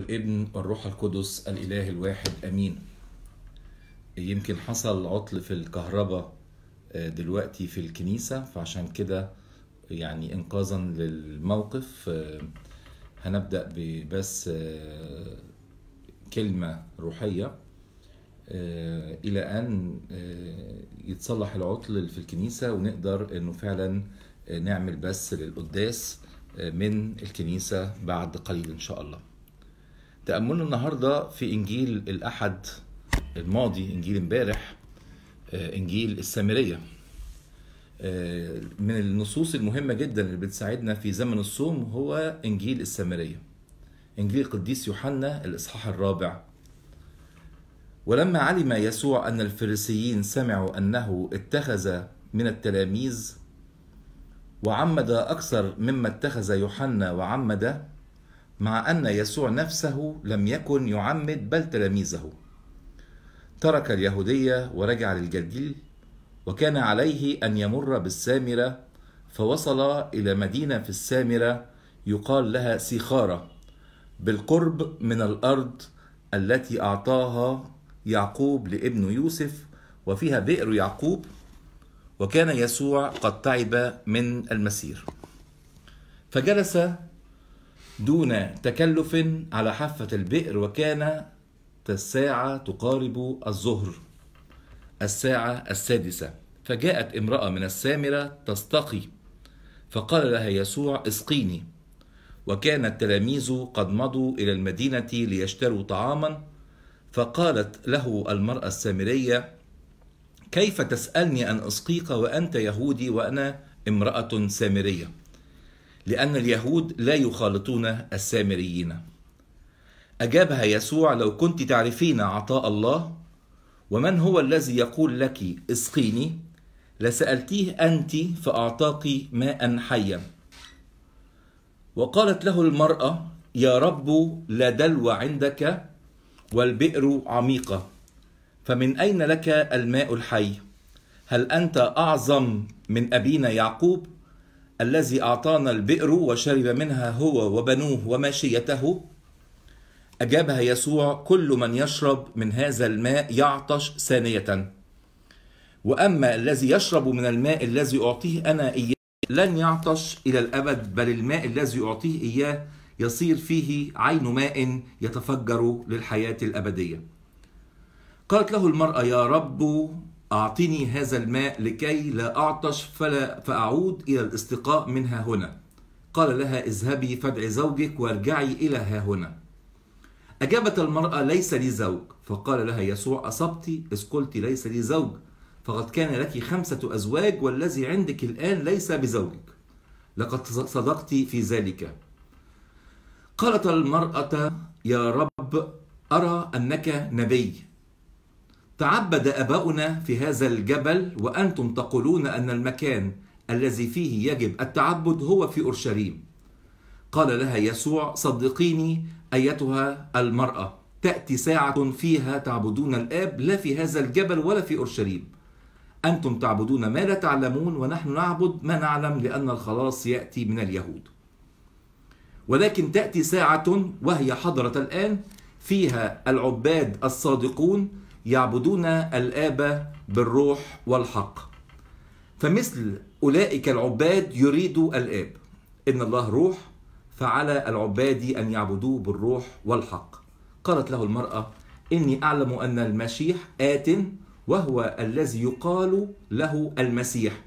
الابن والروح القدس الاله الواحد امين يمكن حصل عطل في الكهرباء آه، دلوقتي في الكنيسه فعشان كده يعني انقاذا للموقف آه، هنبدا ببس آه، كلمه روحيه الى ان يتصلح العطل في الكنيسه ونقدر انه فعلا نعمل بس للقداس من الكنيسه بعد قليل ان شاء الله تأملنا النهاردة في إنجيل الأحد الماضي إنجيل امبارح آه، إنجيل السامرية آه، من النصوص المهمة جدا اللي بتساعدنا في زمن الصوم هو إنجيل السامرية إنجيل القديس يوحنا الإصحاح الرابع ولما علم يسوع أن الفريسيين سمعوا أنه اتخذ من التلاميذ وعمد أكثر مما اتخذ يوحنا وعمد مع أن يسوع نفسه لم يكن يعمد بل تلاميذه ترك اليهودية ورجع للجلجيل وكان عليه أن يمر بالسامرة فوصل إلى مدينة في السامرة يقال لها سيخارة بالقرب من الأرض التي أعطاها يعقوب لابن يوسف وفيها بئر يعقوب وكان يسوع قد تعب من المسير فجلس دون تكلف على حافة البئر وكان الساعة تقارب الظهر الساعة السادسة فجاءت امرأة من السامرة تستقي فقال لها يسوع اسقيني وكان التلاميذ قد مضوا إلى المدينة ليشتروا طعاما فقالت له المرأة السامرية كيف تسألني أن أسقيك وأنت يهودي وأنا امرأة سامرية لأن اليهود لا يخالطون السامريين أجابها يسوع لو كنت تعرفين عطاء الله ومن هو الذي يقول لك اسقيني لسألتيه أنت فأعطاك ماء حيا وقالت له المرأة يا رب لا دلو عندك والبئر عميقة فمن أين لك الماء الحي هل أنت أعظم من أبينا يعقوب الذي أعطانا البئر وشرب منها هو وبنوه وماشيته أجابها يسوع كل من يشرب من هذا الماء يعطش ثانية وأما الذي يشرب من الماء الذي أعطيه أنا إياه لن يعطش إلى الأبد بل الماء الذي أعطيه إياه يصير فيه عين ماء يتفجر للحياة الأبدية قالت له المرأة يا رب أعطني هذا الماء لكي لا أعطش فلا فأعود إلى الاستقاء منها هنا قال لها اذهبي فادعي زوجك وارجعي إلى ها هنا أجابت المرأة ليس لي زوج فقال لها يسوع أصبت إذ قلت ليس لي زوج فقد كان لك خمسة أزواج والذي عندك الآن ليس بزوجك لقد صدقت في ذلك قالت المرأة يا رب أرى أنك نبي تعبد اباؤنا في هذا الجبل وانتم تقولون ان المكان الذي فيه يجب التعبد هو في اورشليم قال لها يسوع صدقيني ايتها المراه تاتي ساعه فيها تعبدون الاب لا في هذا الجبل ولا في اورشليم انتم تعبدون ما لا تعلمون ونحن نعبد ما نعلم لان الخلاص ياتي من اليهود ولكن تاتي ساعه وهي حضره الان فيها العباد الصادقون يعبدون الآب بالروح والحق فمثل أولئك العباد يريد الآب إن الله روح فعلى العباد أن يعبدوه بالروح والحق قالت له المرأة إني أعلم أن المسيح آت وهو الذي يقال له المسيح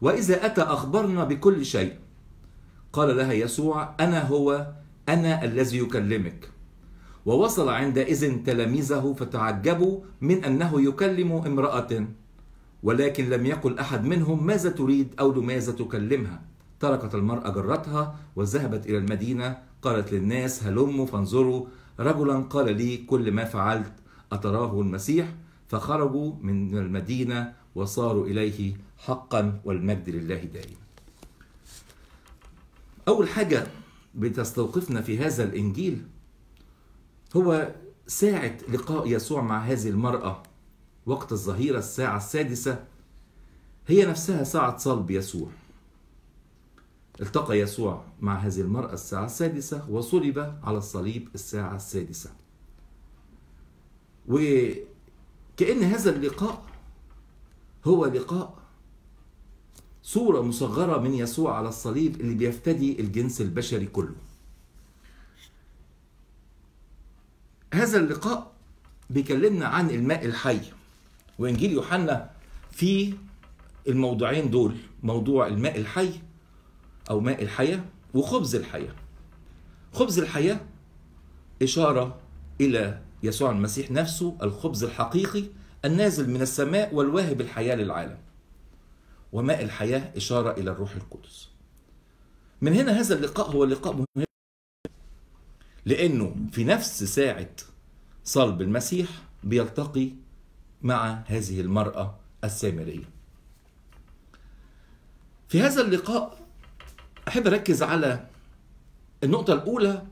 وإذا أتى أخبرنا بكل شيء قال لها يسوع أنا هو أنا الذي يكلمك ووصل عندئذ تلاميذه فتعجبوا من أنه يكلم امرأة ولكن لم يقل أحد منهم ماذا تريد أو لماذا تكلمها تركت المرأة جرتها وذهبت إلى المدينة قالت للناس هلموا فانظروا رجلا قال لي كل ما فعلت أتراه المسيح فخرجوا من المدينة وصاروا إليه حقا والمجد لله دائما أول حاجة بتستوقفنا في هذا الإنجيل هو ساعة لقاء يسوع مع هذه المرأة وقت الظهيرة الساعة السادسة هي نفسها ساعة صلب يسوع التقى يسوع مع هذه المرأة الساعة السادسة وصلب على الصليب الساعة السادسة وكأن هذا اللقاء هو لقاء صورة مصغرة من يسوع على الصليب اللي بيفتدي الجنس البشري كله هذا اللقاء بيكلمنا عن الماء الحي وانجيل يوحنا في الموضوعين دول موضوع الماء الحي او ماء الحياه وخبز الحياه خبز الحياه اشاره الى يسوع المسيح نفسه الخبز الحقيقي النازل من السماء والواهب الحياه للعالم وماء الحياه اشاره الى الروح القدس من هنا هذا اللقاء هو لقاء مهم لأنه في نفس ساعة صلب المسيح بيلتقي مع هذه المرأة السامرية في هذا اللقاء أحب أركز على النقطة الأولى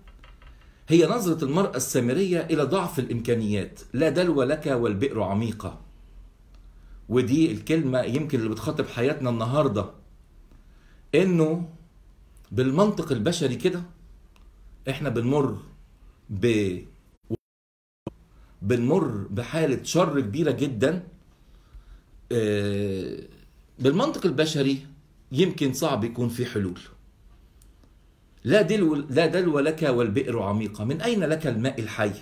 هي نظرة المرأة السامرية إلى ضعف الإمكانيات لا دلو لك والبئر عميقة ودي الكلمة يمكن اللي بتخاطب حياتنا النهاردة إنه بالمنطق البشري كده احنا بنمر ب بنمر بحاله شر كبيره جدا آه، بالمنطق البشري يمكن صعب يكون في حلول لا دلو لا دلو لك والبئر عميقه من اين لك الماء الحي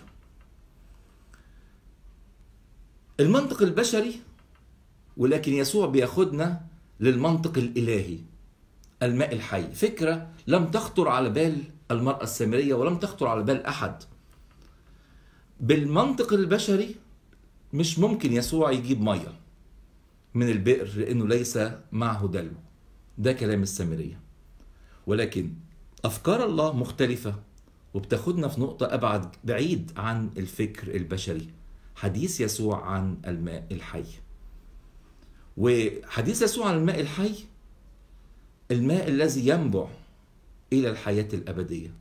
المنطق البشري ولكن يسوع بياخدنا للمنطق الالهي الماء الحي فكره لم تخطر على بال المرأة السامرية ولم تخطر على بال أحد بالمنطق البشري مش ممكن يسوع يجيب مية من البئر لأنه ليس معه دلو ده كلام السامرية ولكن أفكار الله مختلفة وبتاخدنا في نقطة أبعد بعيد عن الفكر البشري حديث يسوع عن الماء الحي وحديث يسوع عن الماء الحي الماء الذي ينبع إلى الحياة الأبدية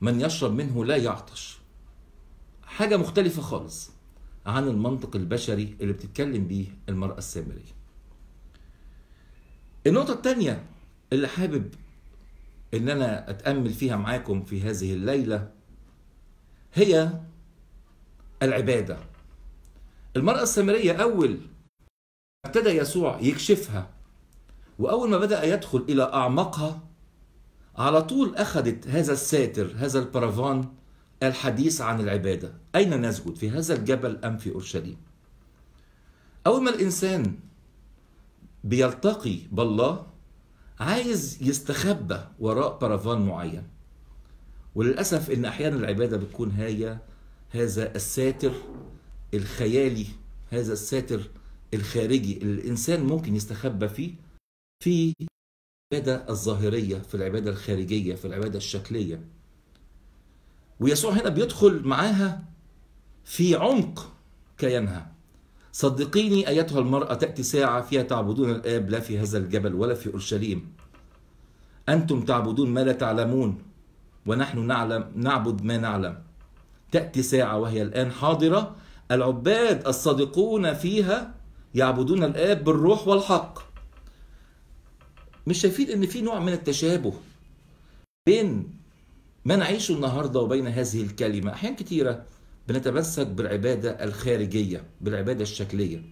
من يشرب منه لا يعطش حاجة مختلفة خالص عن المنطق البشري اللي بتتكلم بيه المرأة السامرية النقطة الثانية اللي حابب إن أنا أتأمل فيها معاكم في هذه الليلة هي العبادة المرأة السامرية أول ابتدى يسوع يكشفها وأول ما بدأ يدخل إلى أعماقها على طول أخذت هذا الساتر هذا البرافان الحديث عن العبادة أين نسجد في هذا الجبل أم في أورشليم أول ما الإنسان بيلتقي بالله عايز يستخبى وراء برافان معين وللأسف إن أحيانا العبادة بتكون هي هذا الساتر الخيالي هذا الساتر الخارجي اللي الإنسان ممكن يستخبى فيه في العبادة الظاهرية في العبادة الخارجية في العبادة الشكلية ويسوع هنا بيدخل معاها في عمق كيانها صدقيني أيتها المرأة تأتي ساعة فيها تعبدون الآب لا في هذا الجبل ولا في أورشليم أنتم تعبدون ما لا تعلمون ونحن نعلم نعبد ما نعلم تأتي ساعة وهي الآن حاضرة العباد الصادقون فيها يعبدون الآب بالروح والحق مش شايفين ان في نوع من التشابه بين ما نعيشه النهارده وبين هذه الكلمه احيان كتيره بنتمسك بالعباده الخارجيه بالعباده الشكليه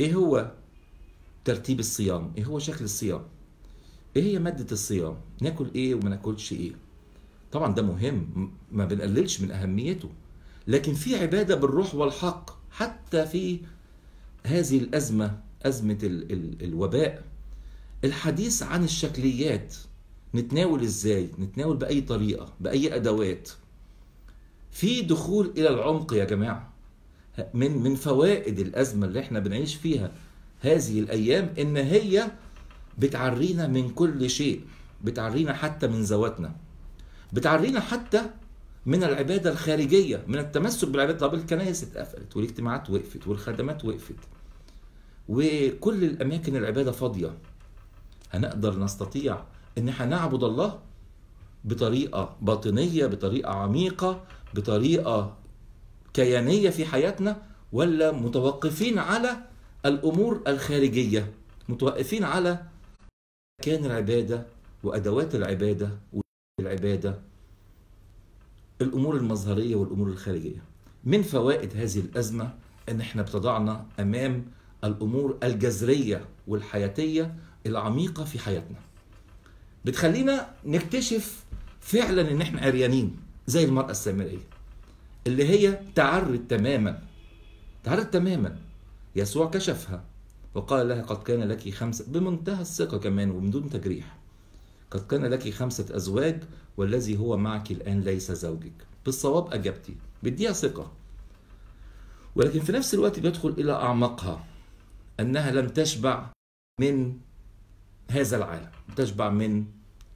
ايه هو ترتيب الصيام ايه هو شكل الصيام ايه هي ماده الصيام ناكل ايه وما ناكلش ايه طبعا ده مهم ما بنقللش من اهميته لكن في عباده بالروح والحق حتى في هذه الازمه ازمه الوباء الحديث عن الشكليات نتناول ازاي نتناول باي طريقه باي ادوات في دخول الى العمق يا جماعه من من فوائد الازمه اللي احنا بنعيش فيها هذه الايام ان هي بتعرينا من كل شيء بتعرينا حتى من ذواتنا بتعرينا حتى من العباده الخارجيه من التمسك بالعباده طب الكنائس اتقفلت والاجتماعات وقفت والخدمات وقفت وكل الاماكن العباده فاضيه هنقدر نستطيع ان احنا نعبد الله بطريقه باطنيه بطريقه عميقه بطريقه كيانيه في حياتنا ولا متوقفين على الامور الخارجيه متوقفين على كان العباده وادوات العباده والعباده الامور المظهريه والامور الخارجيه من فوائد هذه الازمه ان احنا ابتضعنا امام الامور الجذريه والحياتيه العميقه في حياتنا بتخلينا نكتشف فعلا ان احنا عريانين زي المراه السامريه اللي هي تعرت تماما تعرت تماما يسوع كشفها وقال لها قد كان لك خمسة بمنتهى الثقة كمان وبدون تجريح قد كان لك خمسة أزواج والذي هو معك الآن ليس زوجك بالصواب أجبتي بديها ثقة ولكن في نفس الوقت بيدخل إلى أعمقها أنها لم تشبع من هذا العالم لم تشبع من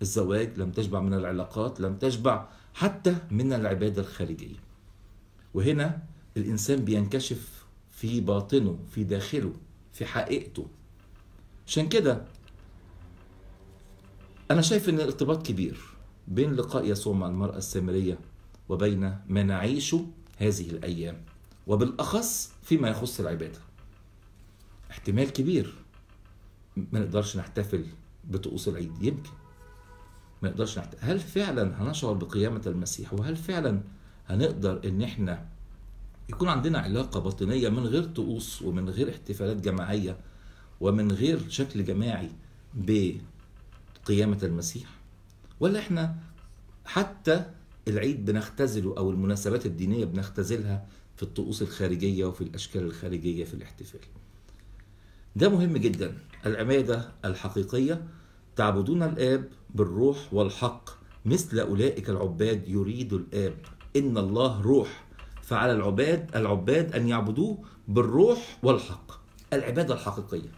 الزواج لم تشبع من العلاقات لم تشبع حتى من العبادة الخارجية وهنا الإنسان بينكشف في باطنه في داخله في حقيقته عشان كده أنا شايف إن الارتباط كبير بين لقاء يسوع مع المرأة السامرية وبين ما نعيشه هذه الأيام وبالأخص فيما يخص العبادة احتمال كبير ما نقدرش نحتفل بطقوس العيد يمكن ما نقدرش نحتفل هل فعلا هنشعر بقيامة المسيح وهل فعلا هنقدر ان احنا يكون عندنا علاقة باطنية من غير طقوس ومن غير احتفالات جماعية ومن غير شكل جماعي بقيامة المسيح ولا احنا حتى العيد بنختزله او المناسبات الدينية بنختزلها في الطقوس الخارجية وفي الاشكال الخارجية في الاحتفال ده مهم جدا العبادة الحقيقية تعبدون الآب بالروح والحق مثل أولئك العباد يريد الآب إن الله روح فعلى العباد العباد أن يعبدوه بالروح والحق العبادة الحقيقية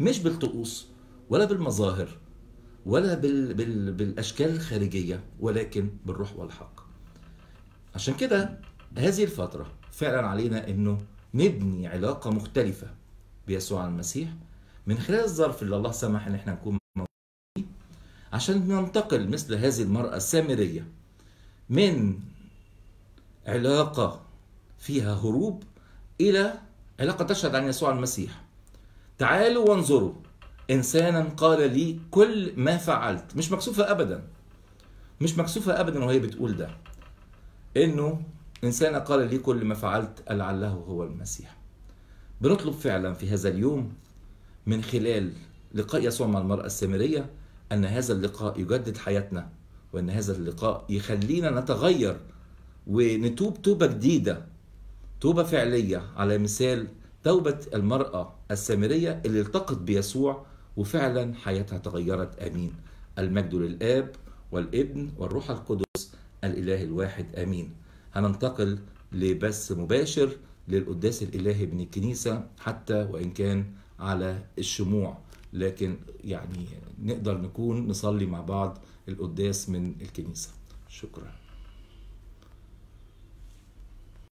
مش بالطقوس ولا بالمظاهر ولا بال... بال... بالأشكال الخارجية ولكن بالروح والحق عشان كده هذه الفترة فعلا علينا أنه نبني علاقة مختلفة بيسوع المسيح من خلال الظرف اللي الله سمح ان احنا نكون موجودين عشان ننتقل مثل هذه المرأة السامرية من علاقة فيها هروب إلى علاقة تشهد عن يسوع المسيح تعالوا وانظروا إنسانا قال لي كل ما فعلت مش مكسوفة أبدا مش مكسوفة أبدا وهي بتقول ده إنه إنسانا قال لي كل ما فعلت لعله هو المسيح بنطلب فعلا في هذا اليوم من خلال لقاء يسوع مع المرأة السامرية أن هذا اللقاء يجدد حياتنا وأن هذا اللقاء يخلينا نتغير ونتوب توبة جديدة توبة فعلية على مثال توبة المرأة السامرية اللي التقت بيسوع وفعلا حياتها تغيرت آمين المجد للآب والابن والروح القدس الإله الواحد آمين هننتقل لبث مباشر للقداس الإلهي من الكنيسة حتى وإن كان على الشموع لكن يعني نقدر نكون نصلي مع بعض القداس من الكنيسة شكراً